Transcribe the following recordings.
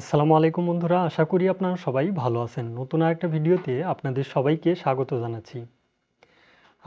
আসসালামু আলাইকুম বন্ধুরা আশা করি আপনারা সবাই ভালো আছেন নতুন আরেকটা ভিডিওতে আপনাদের সবাইকে স্বাগত জানাচ্ছি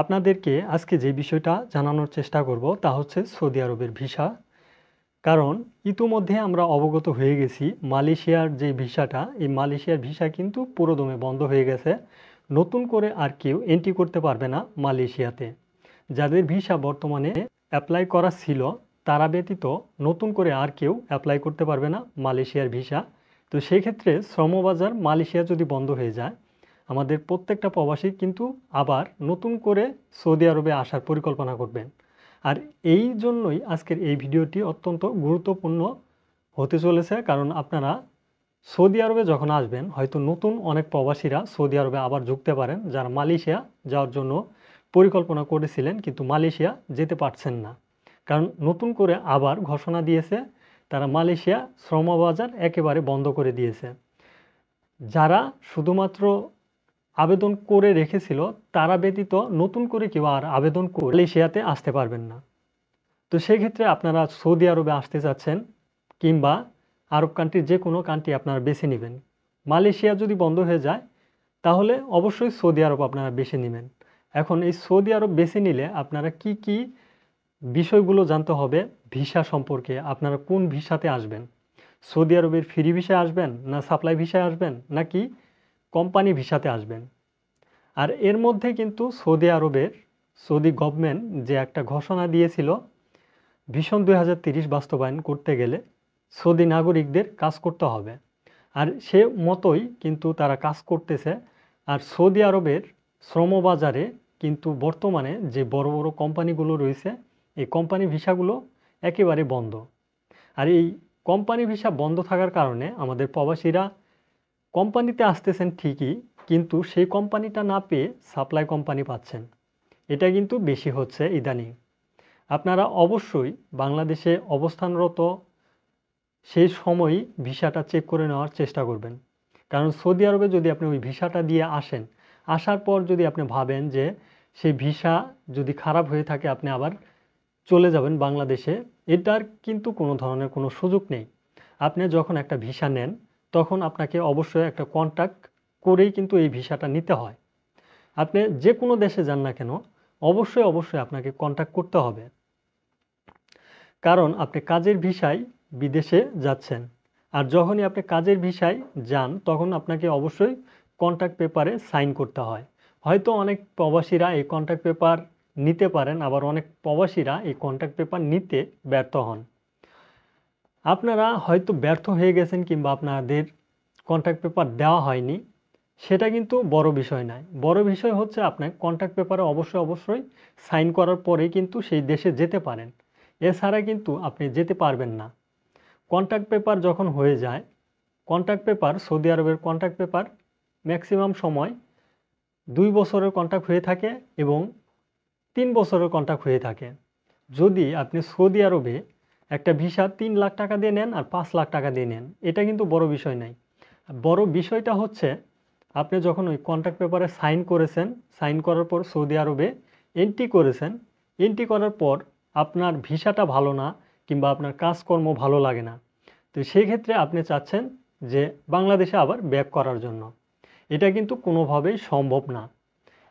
আপনাদেরকে আজকে যে বিষয়টা জানানোর চেষ্টা করব তা হচ্ছে সৌদি আরবের ভিসা কারণ ইতোমধ্যে আমরা অবগত হয়ে গেছি মালয়েশিয়ার যে ভিসাটা এই মালয়েশিয়ার ভিসা কিন্তু পুরোদমে বন্ধ হয়ে গেছে নতুন করে আর কেউ এন্ট্রি করতে পারবে না মালয়েশিয়াতে যাদের ভিসা বর্তমানে অ্যাপ্লাই করা ছিল তারা ব্যতীত নতুন করে আর কেউ অ্যাপ্লাই করতে পারবে না মালয়েশিয়ার ভিসা তো সেই ক্ষেত্রে শ্রমবাজার মালয়েশিয়া যদি বন্ধ হয়ে যায় আমাদের প্রত্যেকটা প্রবাসী কিন্তু আবার নতুন করে সৌদি আরবে আসার পরিকল্পনা করবেন আর এই জন্যই আজকের এই ভিডিওটি অত্যন্ত গুরুত্বপূর্ণ হতে চলেছে কারণ আপনারা সৌদি আরবে যখন আসবেন হয়তো নতুন অনেক প্রবাসীরা সৌদি আরবে আবার ঢুকতে পারেন যারা মালয়েশিয়া যাওয়ার জন্য পরিকল্পনা করেছিলেন কিন্তু মালয়েশিয়া যেতে পারছেন না কারণ নতুন করে আবার ঘোষণা দিয়েছে তারা মালয়েশিয়া শ্রমবাজার একেবারে বন্ধ করে দিয়েছে যারা শুধুমাত্র আবেদন করে রেখেছিল তারা ব্যতীত নতুন করে কেউ আর আবেদন করে মালয়েশিয়াতে আসতে পারবেন না তো সেক্ষেত্রে আপনারা সৌদি আরবে আসতে চাচ্ছেন কিংবা আরব কান্ট্রির যে কোনো কান্ট্রি আপনারা বেছে নেবেন মালয়েশিয়া যদি বন্ধ হয়ে যায় তাহলে অবশ্যই সৌদি আরব আপনারা বেছে নেবেন এখন এই সৌদি আরব বেছে নিলে আপনারা কি কি বিষয়গুলো জানতে হবে ভিসা সম্পর্কে আপনারা কোন ভিসাতে আসবেন সৌদি আরবের ফ্রি ভিসায় আসবেন না সাপ্লাই ভিসায় আসবেন নাকি কোম্পানি ভিসাতে আসবেন আর এর মধ্যে কিন্তু সৌদি আরবের সৌদি গভর্নমেন্ট যে একটা ঘোষণা দিয়েছিল ভীষণ দুই বাস্তবায়ন করতে গেলে সৌদি নাগরিকদের কাজ করতে হবে আর সে মতোই কিন্তু তারা কাজ করতেছে আর সৌদি আরবের শ্রমবাজারে কিন্তু বর্তমানে যে বড় বড় কোম্পানিগুলো রয়েছে এই কোম্পানি ভিসাগুলো একেবারে বন্ধ আর এই কোম্পানি ভিসা বন্ধ থাকার কারণে আমাদের প্রবাসীরা কোম্পানিতে আসতেছেন ঠিকই কিন্তু সেই কোম্পানিটা না পেয়ে সাপ্লাই কোম্পানি পাচ্ছেন এটা কিন্তু বেশি হচ্ছে ইদানিং আপনারা অবশ্যই বাংলাদেশে অবস্থানরত সেই সময়ই ভিসাটা চেক করে নেওয়ার চেষ্টা করবেন কারণ সৌদি আরবে যদি আপনি ওই ভিসাটা দিয়ে আসেন আসার পর যদি আপনি ভাবেন যে সেই ভিসা যদি খারাপ হয়ে থাকে আপনি আবার চলে যাবেন বাংলাদেশে এটার কিন্তু কোনো ধরনের কোনো সুযোগ নেই আপনি যখন একটা ভিসা নেন তখন আপনাকে অবশ্যই একটা কন্ট্যাক্ট করেই কিন্তু এই ভিসাটা নিতে হয় আপনি যে কোনো দেশে যান না কেন অবশ্যই অবশ্যই আপনাকে কন্ট্যাক্ট করতে হবে কারণ আপনি কাজের ভিসায় বিদেশে যাচ্ছেন আর যখনই আপনি কাজের ভিসায় যান তখন আপনাকে অবশ্যই কন্ট্যাক্ট পেপারে সাইন করতে হয় হয়তো অনেক প্রবাসীরা এই কন্ট্যাক্ট পেপার নিতে পারেন আবার অনেক প্রবাসীরা এই কন্ট্যাক্ট পেপার নিতে ব্যর্থ হন আপনারা হয়তো ব্যর্থ হয়ে গেছেন কিংবা আপনাদের কন্ট্যাক্ট পেপার দেওয়া হয়নি সেটা কিন্তু বড় বিষয় নয় বড় বিষয় হচ্ছে আপনার কন্ট্যাক্ট পেপারে অবশ্যই অবশ্যই সাইন করার পরে কিন্তু সেই দেশে যেতে পারেন এছাড়া কিন্তু আপনি যেতে পারবেন না কন্ট্যাক্ট পেপার যখন হয়ে যায় কন্ট্যাক্ট পেপার সৌদি আরবের কন্ট্যাক্ট পেপার ম্যাক্সিমাম সময় দুই বছরের কন্ট্যাক্ট হয়ে থাকে এবং তিন বছরের কন্ট্রাক্ট হয়ে থাকে যদি আপনি সৌদি আরবে একটা ভিসা তিন লাখ টাকা দিয়ে নেন আর পাঁচ লাখ টাকা দিয়ে নেন এটা কিন্তু বড় বিষয় নাই বড় বিষয়টা হচ্ছে আপনি যখন ওই কন্ট্রাক্ট পেপারে সাইন করেছেন সাইন করার পর সৌদি আরবে এন্ট্রি করেছেন এন্ট্রি করার পর আপনার ভিসাটা ভালো না কিংবা আপনার কাজকর্ম ভালো লাগে না তো সেই ক্ষেত্রে আপনি চাচ্ছেন যে বাংলাদেশে আবার ব্যাক করার জন্য এটা কিন্তু কোনোভাবেই সম্ভব না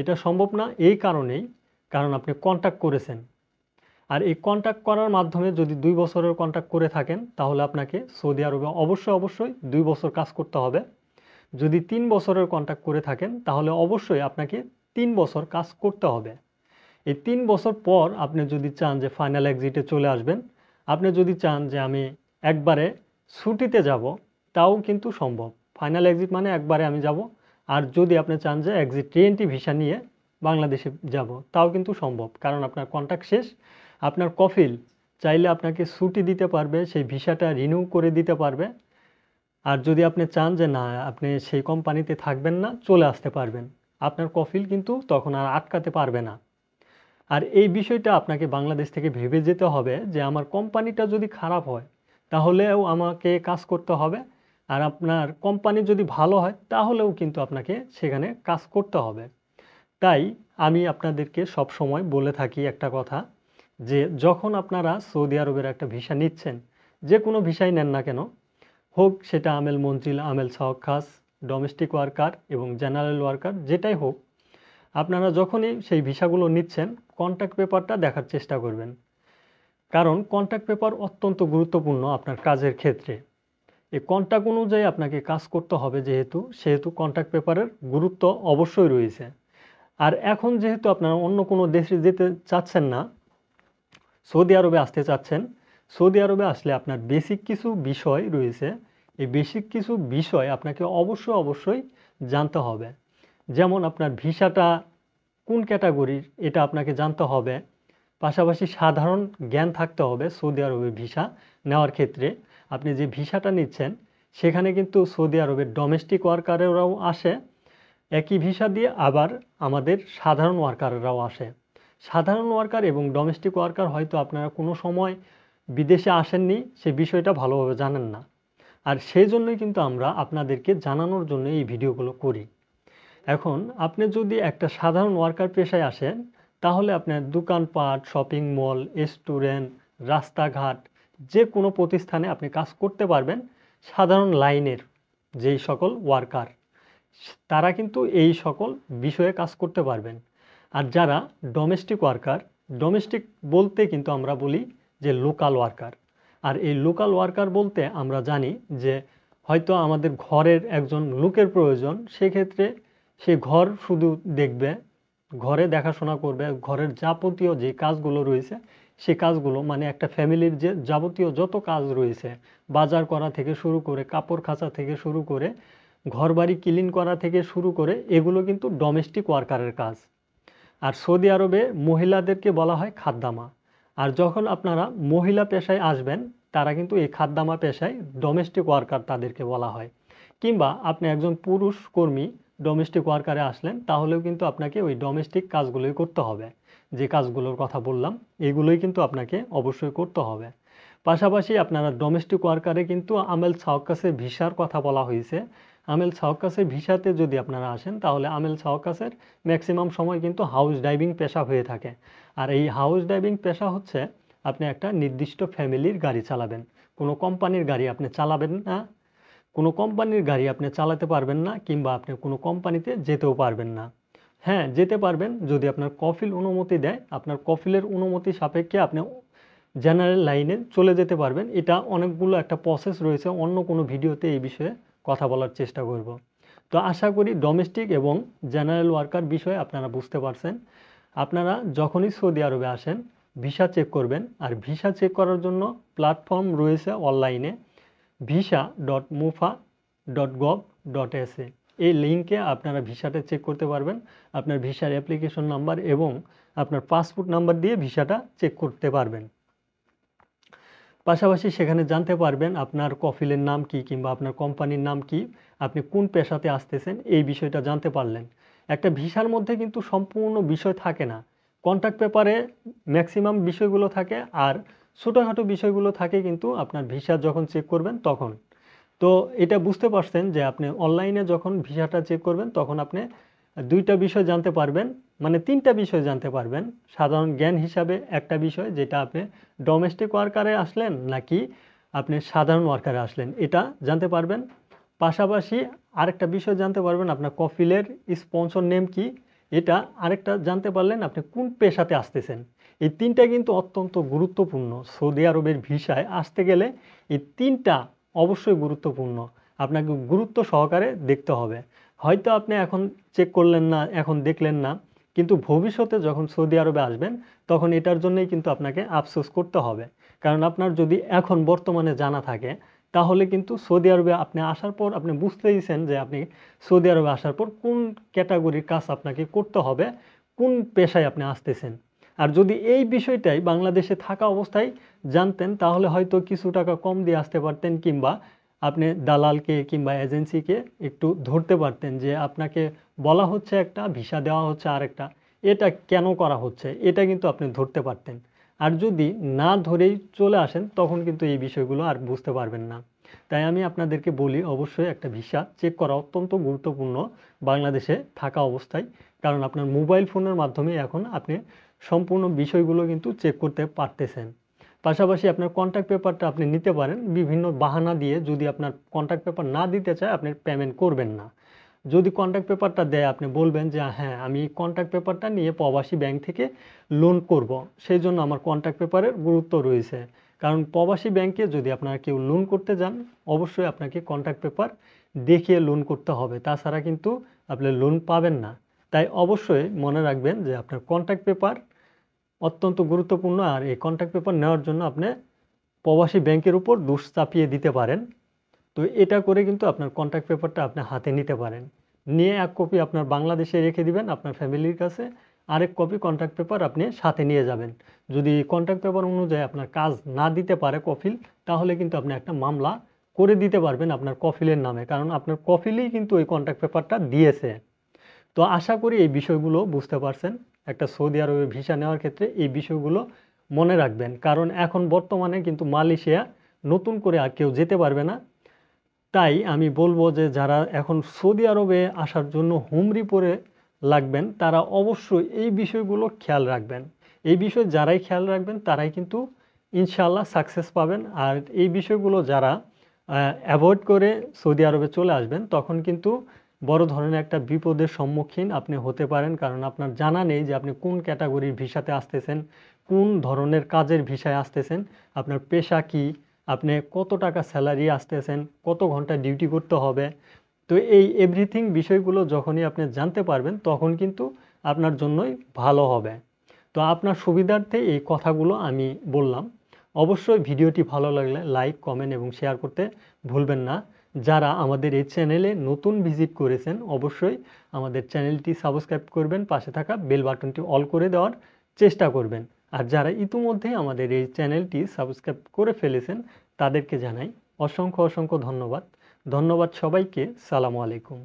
এটা সম্ভব না এই কারণেই কারণ আপনি কন্ট্যাক্ট করেছেন আর এই কন্ট্যাক্ট করার মাধ্যমে যদি দুই বছরের কন্ট্যাক্ট করে থাকেন তাহলে আপনাকে সৌদি আরবে অবশ্যই অবশ্যই দুই বছর কাজ করতে হবে যদি তিন বছরের কন্ট্যাক্ট করে থাকেন তাহলে অবশ্যই আপনাকে তিন বছর কাজ করতে হবে এই তিন বছর পর আপনি যদি চান যে ফাইনাল এক্সিটে চলে আসবেন আপনি যদি চান যে আমি একবারে ছুটিতে যাব তাও কিন্তু সম্ভব ফাইনাল এক্সিট মানে একবারে আমি যাব আর যদি আপনি চান যে এক্সিট টি ভিসা নিয়ে বাংলাদেশে যাব তাও কিন্তু সম্ভব কারণ আপনার কন্ট্যাক্ট শেষ আপনার কফিল চাইলে আপনাকে ছুটি দিতে পারবে সেই ভিসাটা রিনিউ করে দিতে পারবে আর যদি আপনি চান যে না আপনি সেই কোম্পানিতে থাকবেন না চলে আসতে পারবেন আপনার কফিল কিন্তু তখন আর আটকাতে পারবে না আর এই বিষয়টা আপনাকে বাংলাদেশ থেকে ভেবে যেতে হবে যে আমার কোম্পানিটা যদি খারাপ হয় তাহলেও আমাকে কাজ করতে হবে আর আপনার কোম্পানি যদি ভালো হয় তাহলেও কিন্তু আপনাকে সেখানে কাজ করতে হবে তাই আমি আপনাদেরকে সব সময় বলে থাকি একটা কথা যে যখন আপনারা সৌদি আরবের একটা ভিসা নিচ্ছেন যে কোনো ভিসাই নেন না কেন হোক সেটা আমেল মন্ত্রী আমেল সহকাস খাস ডোমেস্টিক ওয়ার্কার এবং জেনারেল ওয়ার্কার যেটাই হোক আপনারা যখনই সেই ভিসাগুলো নিচ্ছেন কন্ট্যাক্ট পেপারটা দেখার চেষ্টা করবেন কারণ কন্ট্যাক্ট পেপার অত্যন্ত গুরুত্বপূর্ণ আপনার কাজের ক্ষেত্রে এই কন্ট্যাক্ট অনুযায়ী আপনাকে কাজ করতে হবে যেহেতু সেহেতু কন্ট্যাক্ট পেপারের গুরুত্ব অবশ্যই রয়েছে আর এখন যেহেতু আপনারা অন্য কোনো দেশে যেতে চাচ্ছেন না সৌদি আরবে আসতে চাচ্ছেন সৌদি আরবে আসলে আপনার বেসিক কিছু বিষয় রয়েছে এই বেসিক কিছু বিষয় আপনাকে অবশ্যই অবশ্যই জানতে হবে যেমন আপনার ভিসাটা কোন ক্যাটাগরির এটা আপনাকে জানতে হবে পাশাপাশি সাধারণ জ্ঞান থাকতে হবে সৌদি আরবে ভিসা নেওয়ার ক্ষেত্রে আপনি যে ভিসাটা নিচ্ছেন সেখানে কিন্তু সৌদি আরবের ডোমেস্টিক ওয়ার্কারেরাও আসে একই ভিসা দিয়ে আবার আমাদের সাধারণ ওয়ার্কাররাও আসে সাধারণ ওয়ার্কার এবং ডোমেস্টিক ওয়ার্কার হয়তো আপনারা কোনো সময় বিদেশে আসেননি সে বিষয়টা ভালোভাবে জানেন না আর সেই জন্যই কিন্তু আমরা আপনাদেরকে জানানোর জন্য এই ভিডিওগুলো করি এখন আপনি যদি একটা সাধারণ ওয়ার্কার পেশায় আসেন তাহলে আপনার দোকানপাট শপিং মল রেস্টুরেন্ট রাস্তাঘাট যে কোনো প্রতিষ্ঠানে আপনি কাজ করতে পারবেন সাধারণ লাইনের যেই সকল ওয়ার্কার তারা কিন্তু এই সকল বিষয়ে কাজ করতে পারবেন আর যারা ডোমেস্টিক ওয়ার্কার ডোমেস্টিক বলতে কিন্তু আমরা বলি যে লোকাল ওয়ার্কার আর এই লোকাল ওয়ার্কার বলতে আমরা জানি যে হয়তো আমাদের ঘরের একজন লোকের প্রয়োজন সেক্ষেত্রে সে ঘর শুধু দেখবে ঘরে দেখাশোনা করবে ঘরের যাবতীয় যে কাজগুলো রয়েছে সে কাজগুলো মানে একটা ফ্যামিলির যে যাবতীয় যত কাজ রয়েছে বাজার করা থেকে শুরু করে কাপড় খাঁচা থেকে শুরু করে ঘরবাড়ি ক্লিন করা থেকে শুরু করে এগুলো কিন্তু ডোমেস্টিক ওয়ার্কারের কাজ আর সৌদি আরবে মহিলাদেরকে বলা হয় খাদ্দামা আর যখন আপনারা মহিলা পেশায় আসবেন তারা কিন্তু এই খাদ্দামা পেশায় ডোমেস্টিক ওয়ার্কার তাদেরকে বলা হয় কিংবা আপনি একজন পুরুষ কর্মী ডোমেস্টিক ওয়ার্কারে আসলেন তাহলেও কিন্তু আপনাকে ওই ডোমেস্টিক কাজগুলোই করতে হবে যে কাজগুলোর কথা বললাম এগুলোই কিন্তু আপনাকে অবশ্যই করতে হবে পাশাপাশি আপনারা ডোমেস্টিক ওয়ার্কারে কিন্তু আমেল সাওকাসের ভিসার কথা বলা হয়েছে আমেল সাওকাসের ভিসাতে যদি আপনারা আসেন তাহলে আমেল সাওকাসের ম্যাক্সিমাম সময় কিন্তু হাউস ডাইভিং পেশা হয়ে থাকে আর এই হাউস ডাইভিং পেশা হচ্ছে আপনি একটা নির্দিষ্ট ফ্যামিলির গাড়ি চালাবেন কোনো কোম্পানির গাড়ি আপনি চালাবেন না কোনো কোম্পানির গাড়ি আপনি চালাতে পারবেন না কিংবা আপনি কোনো কোম্পানিতে যেতেও পারবেন না হ্যাঁ যেতে পারবেন যদি আপনার কফিল অনুমতি দেয় আপনার কফিলের অনুমতি সাপেক্ষে আপনি জেনারেল লাইনে চলে যেতে পারবেন এটা অনেকগুলো একটা প্রসেস রয়েছে অন্য কোনো ভিডিওতে এই বিষয়ে কথা বলার চেষ্টা করব তো আশা করি ডোমেস্টিক এবং জেনারেল ওয়ার্কার বিষয়ে আপনারা বুঝতে পারছেন আপনারা যখনই সৌদি আরবে আসেন ভিসা চেক করবেন আর ভিসা চেক করার জন্য প্ল্যাটফর্ম রয়েছে অনলাইনে visa dot MOFA dot gov dot S A এই লিঙ্কে আপনারা ভিসাটা চেক করতে পারবেন আপনার ভিসার অ্যাপ্লিকেশন নাম্বার এবং আপনার পাসপোর্ট নাম্বার দিয়ে ভিসাটা চেক করতে পারবেন পাশাপাশি সেখানে জানতে পারবেন আপনার কফিলের নাম কি কিংবা আপনার কোম্পানির নাম কি আপনি কোন পেশাতে আসতেছেন এই বিষয়টা জানতে পারলেন একটা ভিসার মধ্যে কিন্তু সম্পূর্ণ বিষয় থাকে না কন্ট্যাক্ট পেপারে ম্যাক্সিমাম বিষয়গুলো থাকে আর ছোটোখাটো বিষয়গুলো থাকে কিন্তু আপনার ভিসা যখন চেক করবেন তখন তো এটা বুঝতে পারছেন যে আপনি অনলাইনে যখন ভিসাটা চেক করবেন তখন আপনি দুইটা বিষয় জানতে পারবেন মানে তিনটা বিষয় জানতে পারবেন সাধারণ জ্ঞান হিসাবে একটা বিষয় যেটা আপনি ডোমেস্টিক ওয়ার্কারে আসলেন নাকি আপনি সাধারণ ওয়ার্কারে আসলেন এটা জানতে পারবেন পাশাপাশি আরেকটা বিষয় জানতে পারবেন আপনার কফিলের স্পন্সর নেম কি এটা আরেকটা জানতে পারলেন আপনি কোন পেশাতে আসতেছেন এই তিনটা কিন্তু অত্যন্ত গুরুত্বপূর্ণ সৌদি আরবের ভিসায় আসতে গেলে এই তিনটা অবশ্যই গুরুত্বপূর্ণ আপনাকে গুরুত্ব সহকারে দেখতে হবে হয়তো আপনি এখন চেক করলেন না এখন দেখলেন না কিন্তু ভবিষ্যতে যখন সৌদি আরবে আসবেন তখন এটার জন্যই কিন্তু আপনাকে আফসোস করতে হবে কারণ আপনার যদি এখন বর্তমানে জানা থাকে তাহলে কিন্তু সৌদি আরবে আপনি আসার পর আপনি বুঝতে দিয়েছেন যে আপনি সৌদি আরবে আসার পর কোন ক্যাটাগরির কাজ আপনাকে করতে হবে কোন পেশায় আপনি আসতেছেন আর যদি এই বিষয়টাই বাংলাদেশে থাকা অবস্থায় জানতেন তাহলে হয়তো কিছু টাকা কম দিয়ে আসতে পারতেন কিংবা আপনি দালালকে কিংবা এজেন্সিকে একটু ধরতে পারতেন যে আপনাকে বলা হচ্ছে একটা ভিসা দেওয়া হচ্ছে আরেকটা এটা কেন করা হচ্ছে এটা কিন্তু আপনি ধরতে পারতেন আর যদি না ধরেই চলে আসেন তখন কিন্তু এই বিষয়গুলো আর বুঝতে পারবেন না তাই আমি আপনাদেরকে বলি অবশ্যই একটা ভিসা চেক করা অত্যন্ত গুরুত্বপূর্ণ বাংলাদেশে থাকা অবস্থায় কারণ আপনার মোবাইল ফোনের মাধ্যমে এখন আপনি সম্পূর্ণ বিষয়গুলো কিন্তু চেক করতে পারতেছেন পাশাপাশি আপনার কন্ট্যাক্ট পেপারটা আপনি নিতে পারেন বিভিন্ন বাহানা দিয়ে যদি আপনার কন্ট্যাক্ট পেপার না দিতে চায় আপনি পেমেন্ট করবেন না যদি কন্ট্যাক্ট পেপারটা দেয় আপনি বলবেন যে হ্যাঁ আমি কন্ট্যাক্ট পেপারটা নিয়ে প্রবাসী ব্যাংক থেকে লোন করব। সেই জন্য আমার কন্ট্যাক্ট পেপারের গুরুত্ব রয়েছে কারণ প্রবাসী ব্যাংকে যদি আপনারা কেউ লোন করতে যান অবশ্যই আপনাকে কন্ট্যাক্ট পেপার দেখিয়ে লোন করতে হবে তাছাড়া কিন্তু আপনি লোন পাবেন না তাই অবশ্যই মনে রাখবেন যে আপনার কন্ট্যাক্ট পেপার অত্যন্ত গুরুত্বপূর্ণ আর এই কন্ট্যাক্ট পেপার নেওয়ার জন্য আপনি প্রবাসী ব্যাংকের উপর দোষ চাপিয়ে দিতে পারেন তো এটা করে কিন্তু আপনার কন্ট্যাক্ট পেপারটা আপনি হাতে নিতে পারেন নিয়ে এক কপি আপনার বাংলাদেশে রেখে দিবেন আপনার ফ্যামিলির কাছে আরেক কপি কন্ট্যাক্ট পেপার আপনি সাথে নিয়ে যাবেন যদি কন্ট্রাক্ট পেপার অনুযায়ী আপনার কাজ না দিতে পারে কফিল তাহলে কিন্তু আপনি একটা মামলা করে দিতে পারবেন আপনার কফিলের নামে কারণ আপনার কফিলই কিন্তু ওই কন্ট্যাক্ট পেপারটা দিয়েছে তো আশা করি এই বিষয়গুলো বুঝতে পারছেন একটা সৌদি আরবে ভিসা নেওয়ার ক্ষেত্রে এই বিষয়গুলো মনে রাখবেন কারণ এখন বর্তমানে কিন্তু মালয়েশিয়া নতুন করে আর কেউ যেতে পারবে না তাই আমি বলবো যে যারা এখন সৌদি আরবে আসার জন্য হুমরি পরে লাগবেন তারা অবশ্যই এই বিষয়গুলো খেয়াল রাখবেন এই বিষয় যারাই খেয়াল রাখবেন তারাই কিন্তু ইনশাল্লাহ সাকসেস পাবেন আর এই বিষয়গুলো যারা অ্যাভয়েড করে সৌদি আরবে চলে আসবেন তখন কিন্তু বড় ধরনের একটা বিপদের সম্মুখীন আপনি হতে পারেন কারণ আপনার জানা নেই যে আপনি কোন ক্যাটাগরির ভিসাতে আসতেছেন কোন ধরনের কাজের ভিসায় আসতেছেন আপনার পেশা কি আপনি কত টাকা স্যালারি আসতেছেন কত ঘন্টা ডিউটি করতে হবে তো এই এভরিথিং বিষয়গুলো যখনই আপনি জানতে পারবেন তখন কিন্তু আপনার জন্যই ভালো হবে তো আপনার সুবিধার্থে এই কথাগুলো আমি বললাম অবশ্যই ভিডিওটি ভালো লাগলে লাইক কমেন্ট এবং শেয়ার করতে ভুলবেন না যারা আমাদের এই চ্যানেলে নতুন ভিজিট করেছেন অবশ্যই আমাদের চ্যানেলটি সাবস্ক্রাইব করবেন পাশে থাকা বেল বাটনটি অল করে দেওয়ার চেষ্টা করবেন আর যারা ইতিমধ্যে আমাদের এই চ্যানেলটি সাবস্ক্রাইব করে ফেলেছেন তাদেরকে জানাই অসংখ্য অসংখ্য ধন্যবাদ ধন্যবাদ সবাইকে সালামু আলাইকুম